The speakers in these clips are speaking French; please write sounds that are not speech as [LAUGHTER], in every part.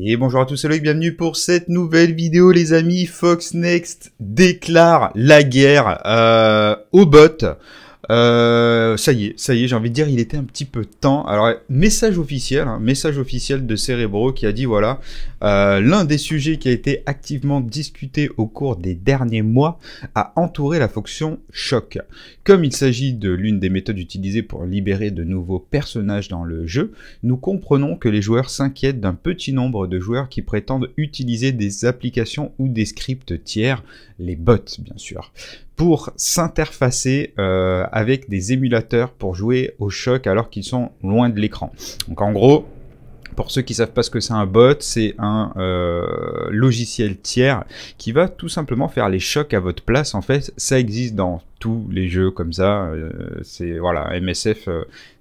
Et bonjour à tous, et bienvenue pour cette nouvelle vidéo les amis. Fox Next déclare la guerre euh, aux bots. Euh, ça y est, ça y est, j'ai envie de dire, il était un petit peu temps. Alors, message officiel, hein, message officiel de Cerebro qui a dit voilà, euh, l'un des sujets qui a été activement discuté au cours des derniers mois a entouré la fonction choc. Comme il s'agit de l'une des méthodes utilisées pour libérer de nouveaux personnages dans le jeu, nous comprenons que les joueurs s'inquiètent d'un petit nombre de joueurs qui prétendent utiliser des applications ou des scripts tiers, les bots bien sûr pour s'interfacer euh, avec des émulateurs pour jouer au choc alors qu'ils sont loin de l'écran. Donc en gros, pour ceux qui savent pas ce que c'est un bot, c'est un euh, logiciel tiers qui va tout simplement faire les chocs à votre place. En fait, ça existe dans tous les jeux comme ça. Euh, c'est voilà, MSF,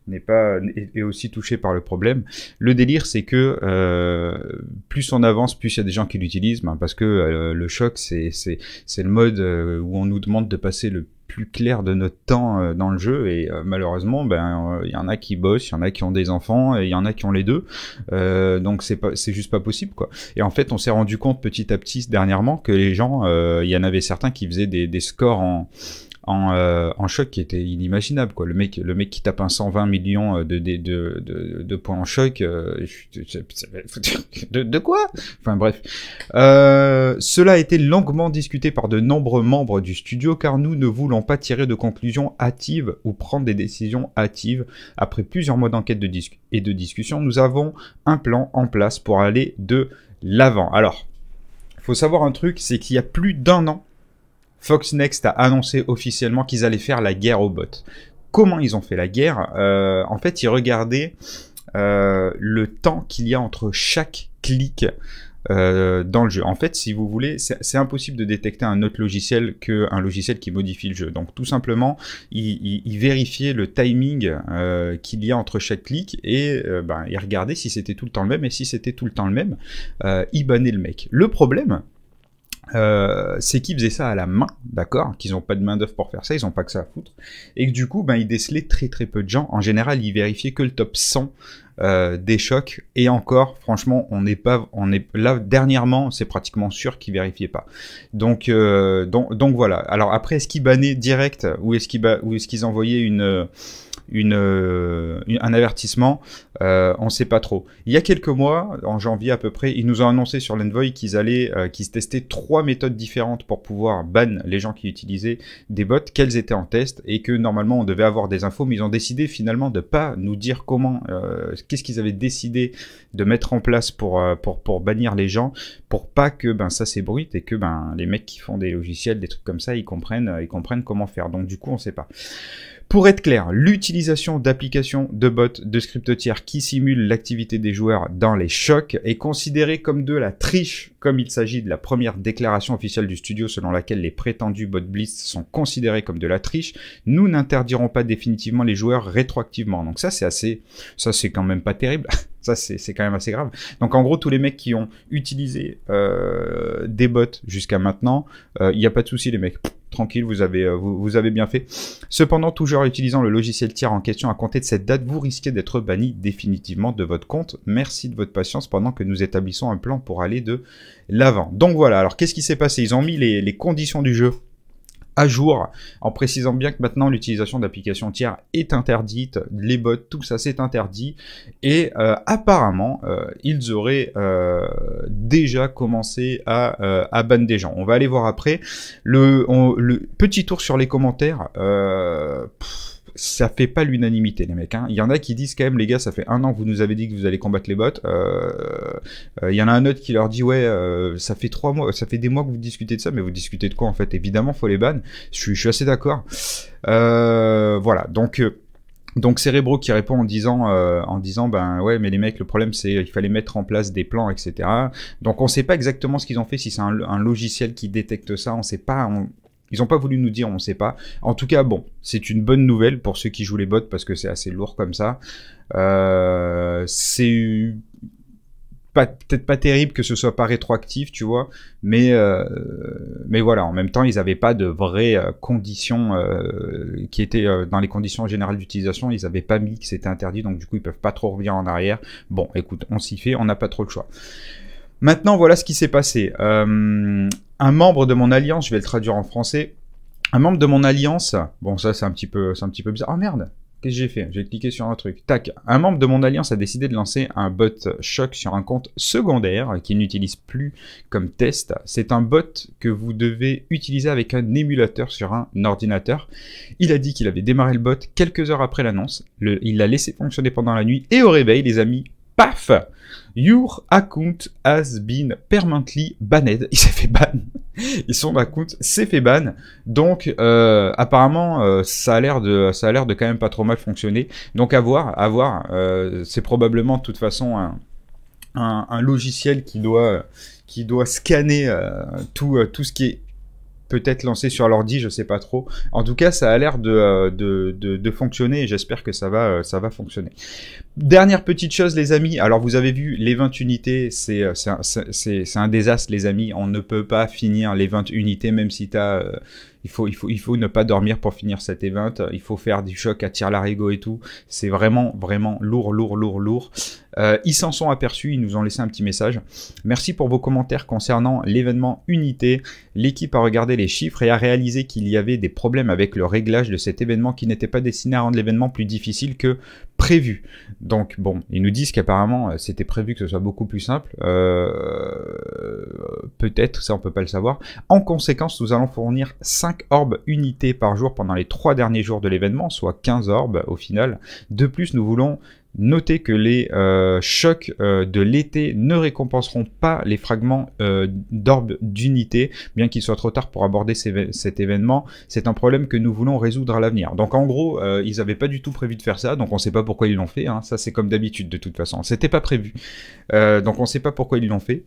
n'est pas est aussi touché par le problème. Le délire, c'est que euh, plus on avance, plus il y a des gens qui l'utilisent, ben, parce que euh, le choc, c'est c'est le mode euh, où on nous demande de passer le plus clair de notre temps euh, dans le jeu et malheureusement ben il y en a qui bossent, il y en a qui ont des enfants et il y en a qui ont les deux. Euh, donc c'est pas c'est juste pas possible quoi. Et en fait, on s'est rendu compte petit à petit dernièrement que les gens il y en avait certains qui faisaient des, des scores en euh, en, choc qui était inimaginable. Quoi. Le, mec, le mec qui tape un 120 millions euh, de, de, de, points en choc, euh, [LAUGHS] de, quoi Enfin bref. cela a été longuement discuté par de nombreux membres du studio car nous ne voulons pas tirer de conclusions hâtives ou prendre des décisions hâtives. Après plusieurs mois d'enquête de et de discussion, nous avons un plan en place pour aller de l'avant. Alors, faut savoir un truc, c'est qu'il y a plus d'un an, Fox Next a annoncé officiellement qu'ils allaient faire la guerre aux bots. Comment ils ont fait la guerre euh, En fait, ils regardaient euh, le temps qu'il y a entre chaque clic euh, dans le jeu. En fait, si vous voulez, c'est impossible de détecter un autre logiciel qu'un logiciel qui modifie le jeu. Donc, tout simplement, ils vérifiaient le timing qu'il y a entre chaque clic et ben, ils regardaient si c'était tout le temps le même et si c'était tout le temps le même, ils bannaient le mec. Le problème, euh, c'est qu'ils faisaient ça à la main, d'accord Qu'ils n'ont pas de main d'oeuvre pour faire ça, ils n'ont pas que ça à foutre. Et que du coup, ben, ils décelaient très très peu de gens. En général, ils vérifiaient que le top 100 euh, des chocs. Et encore, franchement, on n'est pas. On est, là, dernièrement, c'est pratiquement sûr qu'ils vérifiaient pas. Donc, euh, donc, voilà. Alors après, est-ce qu'ils bannaient direct ou est-ce qu'ils, ou est-ce qu'ils envoyaient une euh, une, un avertissement, euh, on ne sait pas trop. Il y a quelques mois, en janvier à peu près, ils nous ont annoncé sur l'Envoy qu'ils allaient, euh, qu'ils testaient trois méthodes différentes pour pouvoir ban les gens qui utilisaient des bots, qu'elles étaient en test et que normalement on devait avoir des infos, mais ils ont décidé finalement de pas nous dire comment, euh, qu'est-ce qu'ils avaient décidé de mettre en place pour, pour, pour bannir les gens, pour pas que ben ça s'ébruite et que ben les mecs qui font des logiciels, des trucs comme ça, ils comprennent, ils comprennent comment faire. Donc du coup, on ne sait pas. Pour être clair, l'utilisation d'applications de bots de script tiers qui simulent l'activité des joueurs dans les chocs est considérée comme de la triche, comme il s'agit de la première déclaration officielle du studio selon laquelle les prétendus bot blitz sont considérés comme de la triche. Nous n'interdirons pas définitivement les joueurs rétroactivement. Donc ça, c'est assez, ça c'est quand même pas terrible. [LAUGHS] Ça, c'est quand même assez grave. Donc, en gros, tous les mecs qui ont utilisé euh, des bots jusqu'à maintenant, euh, il n'y a pas de souci, les mecs tranquille, vous avez, euh, vous, avez bien fait. Cependant, toujours utilisant le logiciel tiers en question à compter de cette date, vous risquez d'être banni définitivement de votre compte. Merci de votre patience pendant que nous établissons un plan pour aller de l'avant. Donc voilà, alors qu'est-ce qui s'est passé Ils ont mis les conditions du jeu à jour, en précisant bien que maintenant l'utilisation d'applications tiers est interdite, les bots, tout ça c'est interdit, et euh, apparemment euh, ils auraient euh, déjà commencé à, à ban des gens. On va aller voir après. Le, le petit tour sur les commentaires ça fait pas l'unanimité, les mecs. Hein. Il y en a qui disent quand même, les gars, ça fait un an que vous nous avez dit que vous allez combattre les bots. Euh, euh, il y en a un autre qui leur dit, ouais, euh, ça fait trois mois, ça fait des mois que vous discutez de ça, mais vous discutez de quoi en fait Évidemment, faut les ban. Je, suis assez d'accord. voilà, donc. Donc Cérébro qui répond en disant, en disant, ben ouais, mais les mecs, le problème c'est il fallait mettre en place des plans, etc. Donc on sait pas exactement ce qu'ils ont fait, si c'est un, logiciel qui détecte ça, on sait pas, ils n'ont pas voulu nous dire, on ne sait pas. En tout cas, bon, c'est une bonne nouvelle pour ceux qui jouent les bots parce que c'est assez lourd comme ça. Euh, c'est peut-être pas terrible que ce soit pas rétroactif, tu vois, mais euh, mais voilà, en même temps, ils n'avaient pas de vraies euh, conditions qui étaient dans les conditions générales d'utilisation, ils n'avaient pas mis que c'était interdit, donc du coup, ils peuvent pas trop revenir en arrière. Bon, écoute, on s'y fait, on n'a pas trop le choix. Maintenant, voilà ce qui s'est passé. Euh, un membre de mon alliance, je vais le traduire en français. Un membre de mon alliance, bon ça c'est un petit peu, c'est un petit peu bizarre. Oh merde, qu'est-ce que j'ai fait J'ai cliqué sur un truc. Tac. Un membre de mon alliance a décidé de lancer un bot choc sur un compte secondaire qu'il n'utilise plus comme test. C'est un bot que vous devez utiliser avec un émulateur sur un ordinateur. Il a dit qu'il avait démarré le bot quelques heures après l'annonce. il l'a laissé fonctionner pendant la nuit et au réveil, les amis, paf Your account has been permanently banned. [LAUGHS] Il s'est fait ban. Ils sont account s'est fait ban. Donc euh, apparemment euh, ça a l'air de ça a l'air de quand même pas trop mal fonctionner. Donc à voir, à voir. Euh, c'est probablement de toute façon un, logiciel qui doit qui doit scanner tout tout ce qui est peut-être lancé sur l'ordi, je sais pas trop. En tout cas, ça a l'air de, fonctionner et j'espère que ça va, ça va fonctionner. Dernière petite chose, les amis. Alors, vous avez vu, les 20 unités, c'est euh, un, un, désastre, les amis. On ne peut pas finir les 20 unités, même si tu as euh, il faut, il faut, il faut ne pas dormir pour finir cet event. Il faut faire du choc à tir larigot et tout. C'est vraiment, vraiment lourd, lourd, lourd, lourd. Euh, ils s'en sont aperçus, ils nous ont laissé un petit message. Merci pour vos commentaires concernant l'événement Unité. L'équipe a regardé les chiffres et a réalisé qu'il y avait des problèmes avec le réglage de cet événement qui n'était pas destiné à rendre l'événement plus difficile que prévu. Donc bon, ils nous disent qu'apparemment euh, c'était prévu que ce soit beaucoup plus simple. Euh, peut-être, ça on peut pas le savoir. En conséquence, nous allons fournir 5 5 orbes unités par jour pendant les trois derniers jours de l'événement, soit 15 orbes au final. De plus, nous voulons noter que les euh, chocs euh, de l'été ne récompenseront pas les fragments euh, d'orbes d'unité, bien qu'il soit trop tard pour aborder cet événement. C'est un problème que nous voulons résoudre à l'avenir. Donc en gros, ils n'avaient pas du tout prévu de faire ça, donc on ne sait pas pourquoi ils l'ont fait. Hein. Ça c'est comme d'habitude de toute façon, c'était pas prévu. donc on ne sait pas pourquoi ils l'ont fait.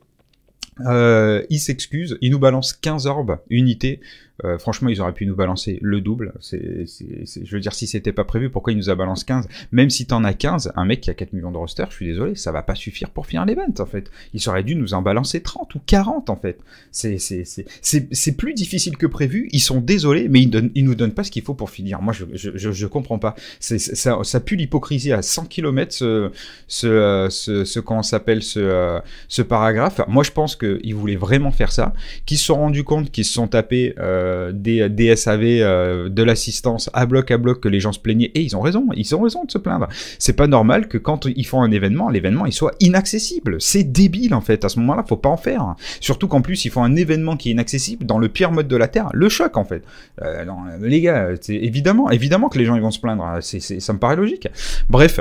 Euh, il s'excuse, il nous balance 15 orbes unités euh, franchement, ils auraient pu nous balancer le double. je veux dire, si c'était pas prévu, pourquoi ils nous a balancé 15 Même si t'en as 15, un mec qui a 4 millions de roster, je suis désolé, ça va pas suffire pour finir l'event, en fait. Ils auraient dû nous en balancer 30 ou 40, en fait. C'est, plus difficile que prévu. Ils sont désolés, mais ils, donnent, nous donnent pas ce qu'il faut pour finir. Moi, je, je, comprends pas. ça, pue l'hypocrisie à 100 km, ce, ce, euh, ce, ce s'appelle, ce, euh, ce paragraphe. Moi, je pense qu'ils voulaient vraiment faire ça, qu'ils se sont rendus compte qu'ils se sont tapés, euh, des, SAV, euh, de l'assistance à bloc à bloc que les gens se plaignaient. Et ils ont raison, ils ont raison de se plaindre. C'est pas normal que quand ils font un événement, l'événement il soit inaccessible. C'est débile en fait. À ce moment-là, faut pas en faire. Surtout qu'en plus, ils font un événement qui est inaccessible dans le pire mode de la Terre, le choc en fait. Euh, les gars, évidemment, évidemment que les gens ils vont se plaindre. ça me paraît logique. Bref.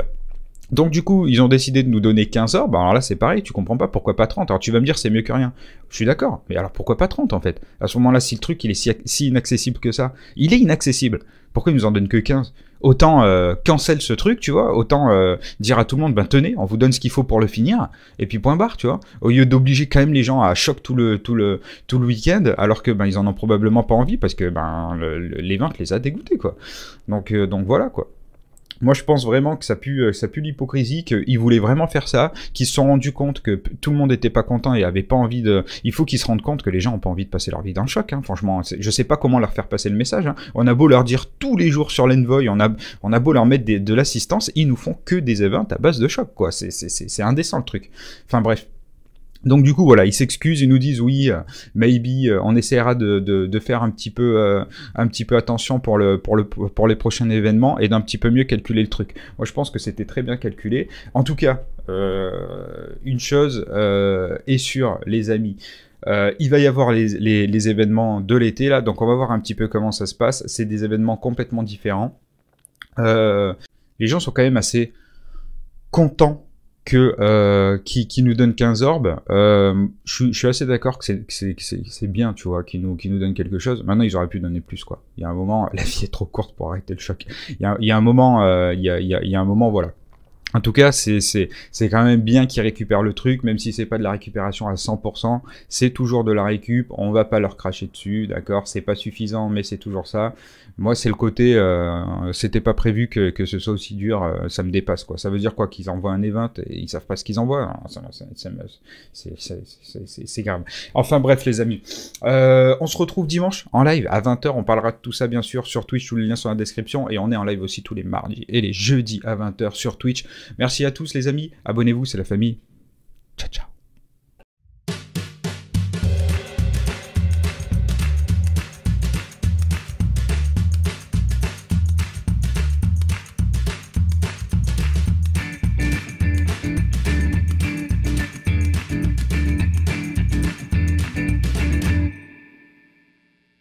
Donc du coup, ils ont décidé de nous donner 15 heures. Bah alors là, c'est pareil, tu comprends pas pourquoi pas 30. Alors tu vas me dire c'est mieux que rien. Je suis d'accord. Mais alors pourquoi pas 30 en fait À ce moment-là, si le truc il est si, inaccessible que ça, il est inaccessible. Pourquoi ils nous en donnent que 15 Autant euh, cancel ce truc, tu vois, autant euh, dire à tout le monde, ben tenez, on vous donne ce qu'il faut pour le finir, et puis point barre, tu vois. Au lieu d'obliger quand même les gens à choc tout le tout le tout le week-end, alors que ben ils en ont probablement pas envie parce que ben les les a dégoûtés quoi. Donc euh, donc voilà quoi. Moi, je pense vraiment que ça pue, euh, ça pue l'hypocrisie, qu'ils voulaient vraiment faire ça, qu'ils se sont rendus compte que tout le monde n'était pas content et avait pas envie de. Il faut qu'ils se rendent compte que les gens n'ont pas envie de passer leur vie dans le choc. Hein. Franchement, je sais pas comment leur faire passer le message. Hein. On a beau leur dire tous les jours sur l'Envoy, on a, on a beau leur mettre de l'assistance, ils nous font que des events à base de choc, quoi. C'est indécent le truc. Enfin bref. Donc du coup voilà, ils s'excusent, ils nous disent oui, euh, maybe euh, on essaiera de, faire un petit peu euh, un petit peu attention pour le pour le pour les prochains événements et d'un petit peu mieux calculer le truc. Moi je pense que c'était très bien calculé. En tout cas, une chose est sûre, les amis. il va y avoir les, événements de l'été là, donc on va voir un petit peu comment ça se passe. C'est des événements complètement différents. les gens sont quand même assez contents que, euh, qui, qui, nous donne 15 orbes, euh, je, suis assez d'accord que c'est bien, tu vois, qui nous, qui nous donne quelque chose. Maintenant, ils auraient pu donner plus, quoi. Il y a un moment, [LAUGHS] la vie est trop courte pour arrêter le choc. Il y a, un moment, euh, il, y a, il y a un moment, voilà. En tout cas, c'est quand même bien qu'ils récupèrent le truc, même si c'est pas de la récupération à 100%, c'est toujours de la récup, on va pas leur cracher dessus, d'accord C'est pas suffisant, mais c'est toujours ça. Moi, c'est le côté, euh, c'était pas prévu que, que, ce soit aussi dur, euh, ça me dépasse, quoi. Ça veut dire quoi Qu'ils envoient un event et ils savent pas ce qu'ils envoient C'est grave. Enfin bref, les amis. Euh, on se retrouve dimanche en live à 20h, on parlera de tout ça, bien sûr, sur Twitch, tous les liens sont la description, et on est en live aussi tous les mardis et les jeudis à 20h sur Twitch. Merci à tous les amis. Abonnez-vous, c'est la famille. Ciao, ciao.